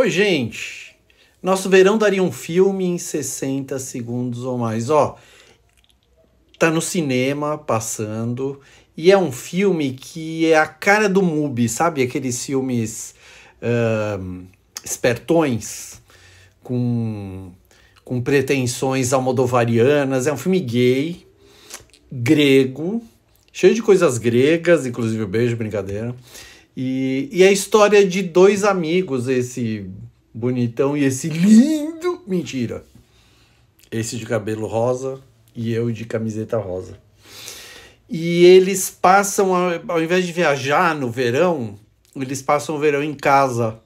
Oi, gente! Nosso verão daria um filme em 60 segundos ou mais. Ó, tá no cinema passando e é um filme que é a cara do MUBI, sabe? Aqueles filmes uh, espertões com, com pretensões almodovarianas. É um filme gay, grego, cheio de coisas gregas, inclusive o beijo, brincadeira. E, e a história de dois amigos, esse bonitão e esse lindo. Mentira! Esse de cabelo rosa e eu de camiseta rosa. E eles passam, ao invés de viajar no verão, eles passam o verão em casa,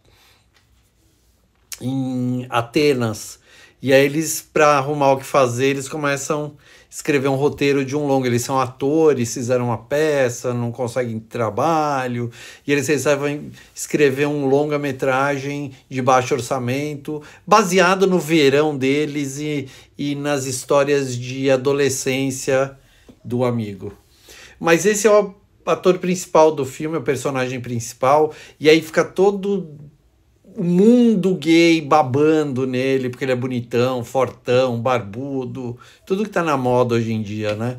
em Atenas. E aí eles, para arrumar o que fazer, eles começam a escrever um roteiro de um longo. Eles são atores, fizeram uma peça, não conseguem trabalho, e eles resolvem escrever um longa-metragem de baixo orçamento, baseado no verão deles e, e nas histórias de adolescência do amigo. Mas esse é o ator principal do filme, o personagem principal, e aí fica todo o mundo gay babando nele, porque ele é bonitão, fortão, barbudo, tudo que tá na moda hoje em dia, né?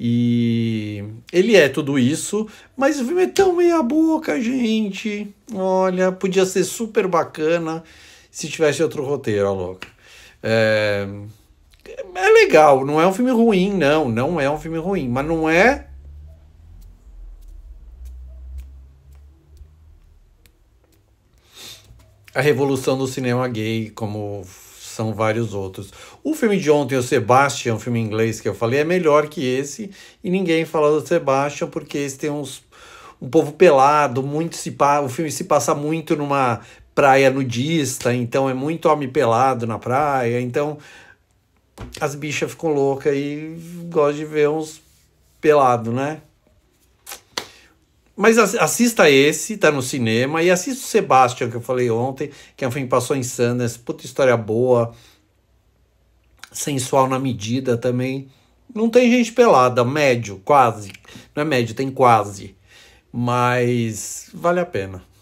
E ele é tudo isso, mas o é tão meia boca, gente. Olha, podia ser super bacana se tivesse outro roteiro, a louca. É... é legal, não é um filme ruim, não, não é um filme ruim, mas não é a revolução do cinema gay, como são vários outros. O filme de ontem, o Sebastian, filme inglês que eu falei, é melhor que esse, e ninguém fala do Sebastian, porque esse tem uns um povo pelado, muito se pa... o filme se passa muito numa praia nudista, então é muito homem pelado na praia, então as bichas ficam loucas e gostam de ver uns pelado, né? Mas assista esse, tá no cinema, e assista o Sebastian, que eu falei ontem, que é um filme que passou em Sundance, puta história boa, sensual na medida também. Não tem gente pelada, médio, quase. Não é médio, tem quase. Mas vale a pena.